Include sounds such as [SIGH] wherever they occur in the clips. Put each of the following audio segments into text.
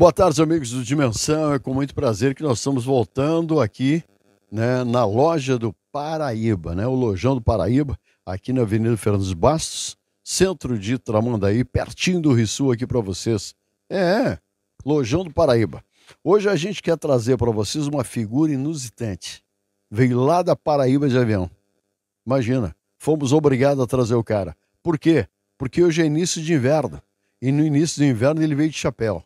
Boa tarde, amigos do Dimensão. É com muito prazer que nós estamos voltando aqui né, na loja do Paraíba, né, o Lojão do Paraíba, aqui na Avenida Fernandes Bastos, centro de Tramandaí, pertinho do Rissu aqui para vocês. É, Lojão do Paraíba. Hoje a gente quer trazer para vocês uma figura inusitante. Veio lá da Paraíba de avião. Imagina, fomos obrigados a trazer o cara. Por quê? Porque hoje é início de inverno. E no início do inverno ele veio de chapéu.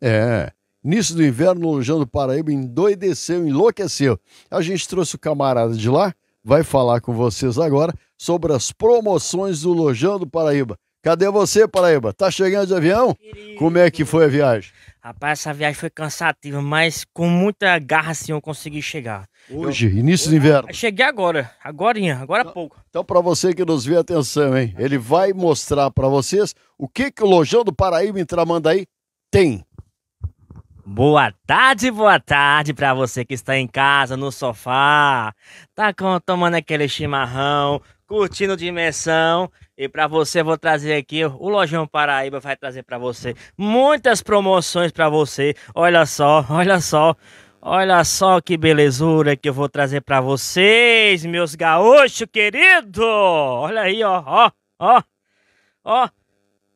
É. Início do inverno, Lojão do Paraíba endoideceu, enlouqueceu. A gente trouxe o camarada de lá, vai falar com vocês agora sobre as promoções do Lojão do Paraíba. Cadê você, Paraíba? Tá chegando de avião? Querido. Como é que foi a viagem? Rapaz, essa viagem foi cansativa, mas com muita garra assim eu consegui chegar. Hoje, eu, início do inverno. Cheguei agora, agorinha, agora há então, pouco. Então, para você que nos vê, atenção, hein? Ele vai mostrar para vocês o que, que o Lojão do Paraíba em Tramandaí tem Boa tarde, boa tarde para você que está em casa, no sofá, tá tomando aquele chimarrão, curtindo dimensão. E para você vou trazer aqui, o Lojão Paraíba vai trazer para você muitas promoções para você. Olha só, olha só. Olha só que belezura que eu vou trazer para vocês, meus gaúchos querido. Olha aí, ó, ó, ó. Ó,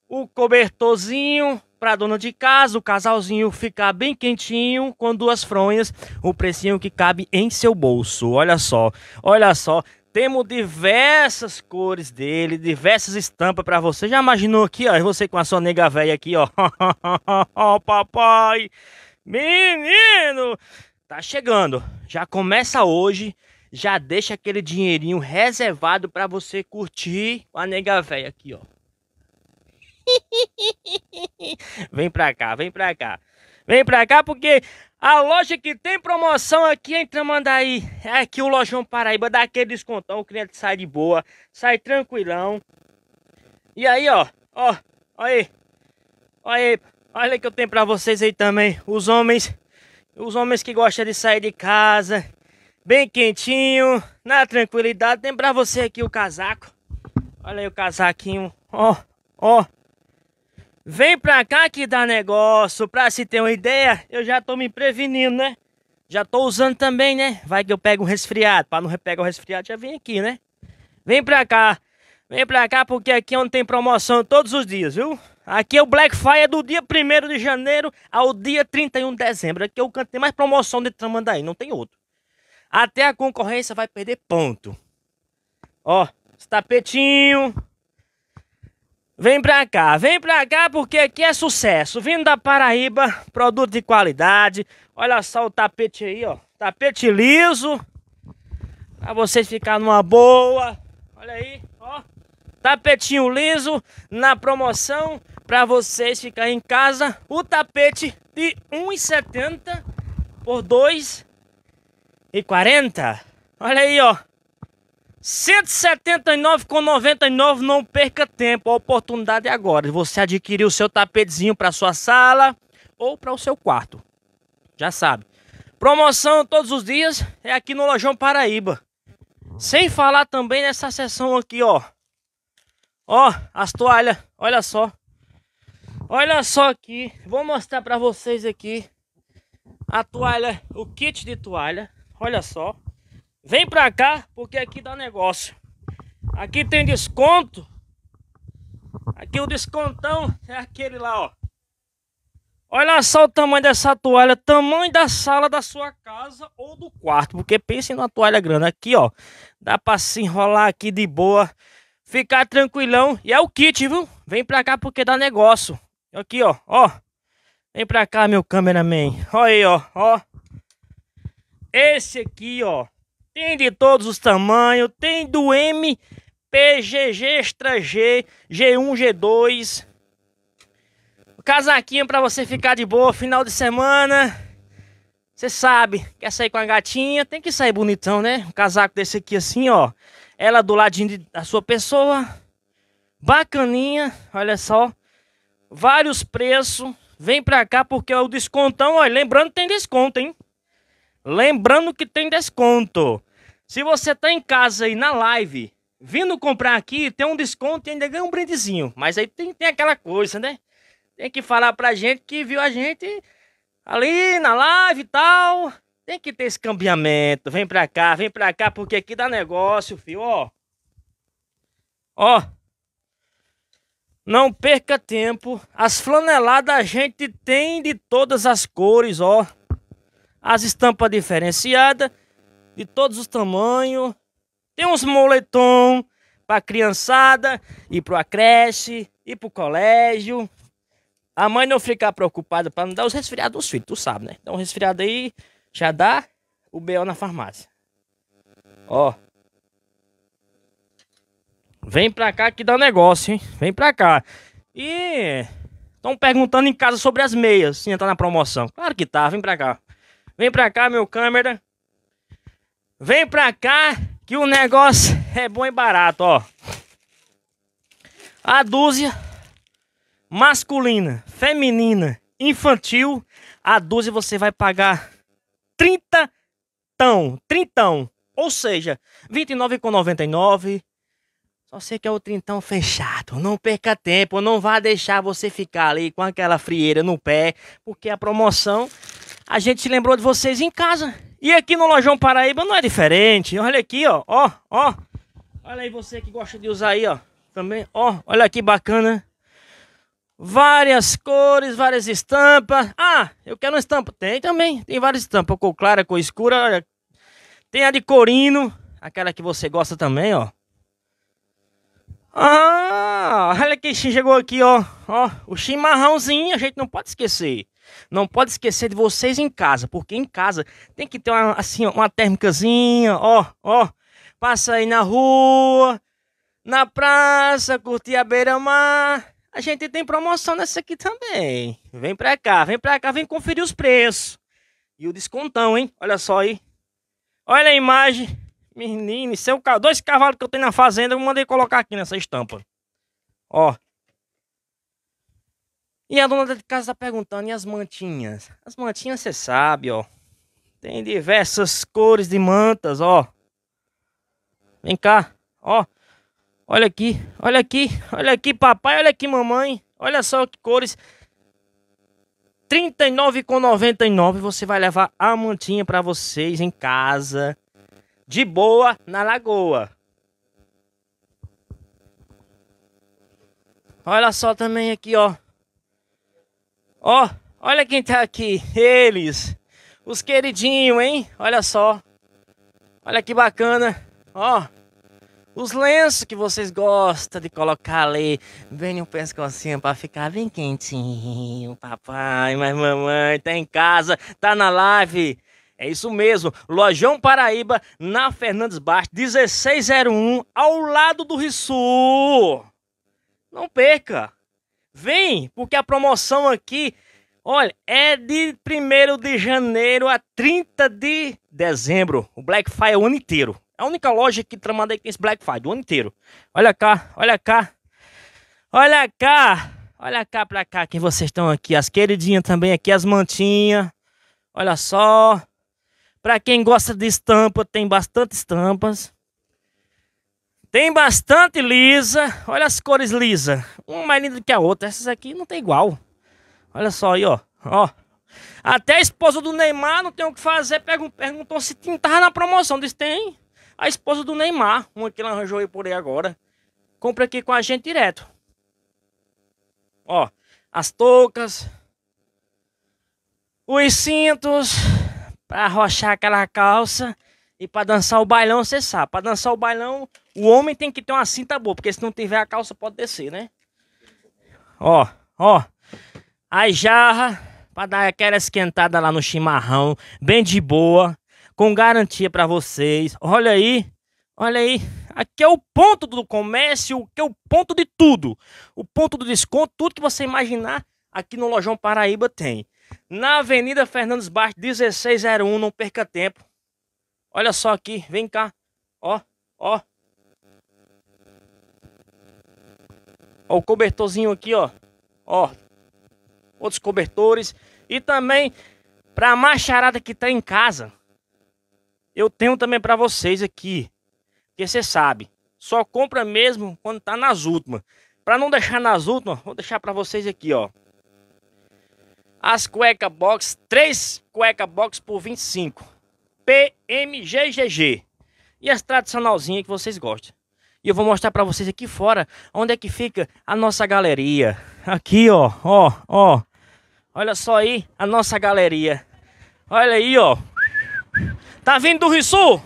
o cobertorzinho para dona de casa, o casalzinho ficar bem quentinho com duas fronhas, o precinho que cabe em seu bolso. Olha só, olha só, temos diversas cores dele, diversas estampas para você. Já imaginou aqui, ó, você com a sua nega velha aqui, ó. [LAUGHS] Ó, papai, menino, tá chegando. Já começa hoje, já deixa aquele dinheirinho reservado para você curtir a nega velha aqui, ó. [LAUGHS] vem pra cá, vem pra cá. Vem pra cá porque a loja que tem promoção aqui em Tramandaí é aqui o Lojão Paraíba. Dá aquele descontão, o cliente sai de boa, sai tranquilão. E aí, ó, ó, ó aí. Ó aí, olha que eu tenho pra vocês aí também. Os homens, os homens que gostam de sair de casa, bem quentinho, na tranquilidade. Tem pra você aqui o casaco. Olha aí o casaquinho, ó, ó. Vem pra cá que dá negócio. Pra se ter uma ideia, eu já tô me prevenindo, né? Já tô usando também, né? Vai que eu pego um resfriado. Pra não pegar o resfriado, já vem aqui, né? Vem pra cá. Vem pra cá porque aqui é onde tem promoção todos os dias, viu? Aqui é o Black Fire do dia 1 de janeiro ao dia 31 de dezembro. Aqui é o canto tem mais promoção de Tramandaí, não tem outro. Até a concorrência vai perder ponto. Ó, esse tapetinho... Vem pra cá, vem pra cá porque aqui é sucesso. Vindo da Paraíba, produto de qualidade. Olha só o tapete aí, ó. Tapete liso. Pra vocês ficar numa boa. Olha aí, ó. Tapetinho liso na promoção pra vocês ficar em casa. O tapete de 1,70 por 2,40. Olha aí, ó. 179,99 não perca tempo, a oportunidade é agora. Você adquirir o seu tapetezinho para sua sala ou para o seu quarto. Já sabe. Promoção todos os dias é aqui no Lojão Paraíba. Sem falar também nessa seção aqui, ó. Ó, as toalhas, olha só. Olha só aqui, vou mostrar para vocês aqui a toalha, o kit de toalha. Olha só. Vem pra cá, porque aqui dá negócio. Aqui tem desconto. Aqui o descontão é aquele lá, ó. Olha só o tamanho dessa toalha, tamanho da sala da sua casa ou do quarto, porque pense numa toalha grande aqui, ó. Dá para se enrolar aqui de boa, ficar tranquilão. E é o kit, viu? Vem pra cá porque dá negócio. Aqui, ó, ó. Vem pra cá, meu cameraman. Olha aí, ó, ó. Esse aqui, ó, tem de todos os tamanhos, tem do M, PGG Extra G, G1, G2. Casaquinho para você ficar de boa final de semana. Você sabe, quer sair com a gatinha, tem que sair bonitão, né? Um casaco desse aqui assim, ó. Ela do ladinho da sua pessoa. Bacaninha, olha só. Vários preços. Vem pra cá porque é o descontão, ó. Lembrando, tem desconto, hein? Lembrando que tem desconto. Se você tá em casa aí na live, vindo comprar aqui, tem um desconto e ainda ganha um brindezinho. Mas aí tem, tem aquela coisa, né? Tem que falar pra gente que viu a gente ali na live e tal. Tem que ter esse cambiamento. Vem pra cá, vem pra cá, porque aqui dá negócio, filho. Ó. Ó. Não perca tempo. As flaneladas a gente tem de todas as cores, ó as estampas diferenciadas, de todos os tamanhos. Tem uns moletom para criançada, ir para a creche, ir para o colégio. A mãe não ficar preocupada para não dar os resfriados dos filhos, tu sabe, né? Então, resfriado aí já dá o BO na farmácia. Ó. Vem pra cá que dá negócio, hein? Vem pra cá. E estão perguntando em casa sobre as meias, se entrar na promoção. Claro que tá, vem pra cá. Vem pra cá, meu câmera. Vem pra cá que o negócio [LAUGHS] é bom e barato, ó. A dúzia masculina, feminina, infantil, a dúzia você vai pagar 30 tão, trintão, ou seja, 29,99. Só sei que é o trintão fechado. Não perca tempo, não vá deixar você ficar ali com aquela frieira no pé, porque a promoção a gente se lembrou de vocês em casa. E aqui no Lojão Paraíba não é diferente. Olha aqui, ó, ó, ó. Olha aí você que gosta de usar aí, ó. Também, ó, olha que bacana. Várias cores, várias estampas. Ah, eu quero uma estampa. Tem também, tem várias estampas. Cor clara, cor escura. Tem a de corino, aquela que você gosta também, ó. Ah, olha que chegou aqui, ó. Ó, o chimarrãozinho, a gente não pode esquecer. Não pode esquecer de vocês em casa, porque em casa tem que ter uma, assim, uma térmicazinha, ó, ó. Passa aí na rua, na praça, curtir a beira-mar. A gente tem promoção nessa aqui também. Vem pra cá, vem pra cá, vem conferir os preços. E o descontão, hein? Olha só aí. Olha a imagem. Menino, isso é dois cavalos que eu tenho na fazenda, eu mandei colocar aqui nessa estampa. Ó. E a dona de casa tá perguntando, e as mantinhas? As mantinhas você sabe, ó. Tem diversas cores de mantas, ó. Vem cá, ó. Olha aqui, olha aqui, olha aqui, papai, olha aqui, mamãe. Olha só que cores. R$ 39,99 você vai levar a mantinha para vocês em casa. De boa, na lagoa. Olha só também aqui, ó. Ó, oh, olha quem tá aqui. Eles. Os queridinhos, hein? Olha só. Olha que bacana. Ó. Oh, os lenços que vocês gostam de colocar ali. Vem um pescocinho pra ficar bem quentinho. Papai, mas mamãe, tá em casa, tá na live. É isso mesmo, Lojão Paraíba, na Fernandes Baixo, 1601, ao lado do Rissu. Não perca! Vem, porque a promoção aqui, olha, é de 1 de janeiro a 30 de dezembro. O Black Friday é o ano inteiro. É a única loja que tramanda aí tem esse Black Friday, o ano inteiro. Olha cá, olha cá. Olha cá. Olha cá pra cá quem vocês estão aqui. As queridinhas também aqui, as mantinhas. Olha só. Pra quem gosta de estampa, tem bastante estampas. Tem bastante lisa. Olha as cores lisa. Uma mais linda que a outra. Essas aqui não tem igual. Olha só aí, ó. Ó. Até a esposa do Neymar não tem o que fazer. Perguntou se tava na promoção. Disse, tem. A esposa do Neymar. Uma que ela arranjou aí por aí agora. Compra aqui com a gente direto. Ó. As toucas. Os cintos. Pra arrochar aquela calça. E para dançar o bailão, você sabe. Para dançar o bailão, o homem tem que ter uma cinta boa, porque se não tiver a calça pode descer, né? Ó, ó. A jarra para dar aquela esquentada lá no chimarrão, bem de boa, com garantia para vocês. Olha aí, olha aí. Aqui é o ponto do comércio, que é o ponto de tudo. O ponto do desconto, tudo que você imaginar aqui no Lojão Paraíba tem. Na Avenida Fernandes Bastos, 1601, não perca tempo. Olha só aqui, vem cá. Ó, ó. Ó o cobertorzinho aqui, ó. Ó. Outros cobertores. E também, pra macharada que tá em casa, eu tenho também pra vocês aqui. Porque você sabe, só compra mesmo quando tá nas últimas. Pra não deixar nas últimas, vou deixar pra vocês aqui, ó. As cueca box, três cueca box por 25 PMGGG. E as tradicionalzinhas que vocês gostam. E eu vou mostrar para vocês aqui fora onde é que fica a nossa galeria. Aqui, ó, ó, ó. Olha só aí a nossa galeria. Olha aí, ó. Tá vindo do Rio Sul?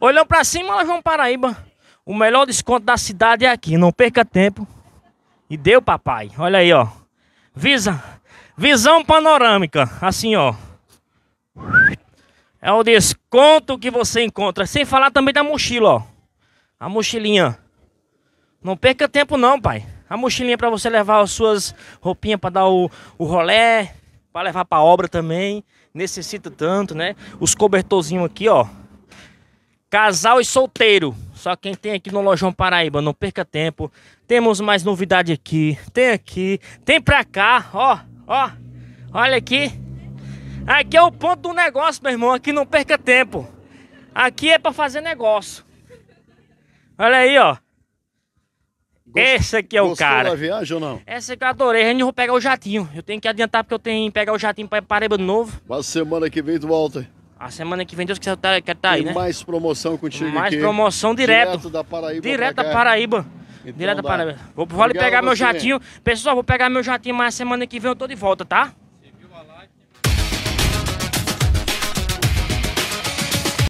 Olhando para cima, nós vamos Paraíba. O melhor desconto da cidade é aqui. Não perca tempo. E deu, papai. Olha aí, ó. Visa. Visão panorâmica. Assim, ó. É o desconto que você encontra. Sem falar também da mochila, ó. A mochilinha. Não perca tempo não, pai. A mochilinha para você levar as suas roupinhas para dar o, o rolé, para levar para obra também. Necessita tanto, né? Os cobertorzinhos aqui, ó. Casal e solteiro. Só quem tem aqui no Lojão Paraíba, não perca tempo. Temos mais novidade aqui. Tem aqui, tem pra cá, ó, ó. Olha aqui. Aqui é o ponto do negócio, meu irmão. Aqui não perca tempo. Aqui é para fazer negócio. Olha aí, ó. Gost... Esse aqui é o cara. Gostou da viagem ou não? Essa aqui eu adorei. A gente vai pegar o jatinho. Eu tenho que adiantar porque eu tenho que pegar o jatinho para Paraíba de novo. Mas semana que vem tu volta. A semana que vem Deus quiser tá, quer tá aí, né? mais promoção contigo mais aqui. Mais promoção direto. Direto da Paraíba. Direto da Paraíba. Então direto dá. da Paraíba. Vou, vou pegar meu jatinho. Pessoal, vou pegar meu jatinho, mas a semana que vem eu tô de volta, tá?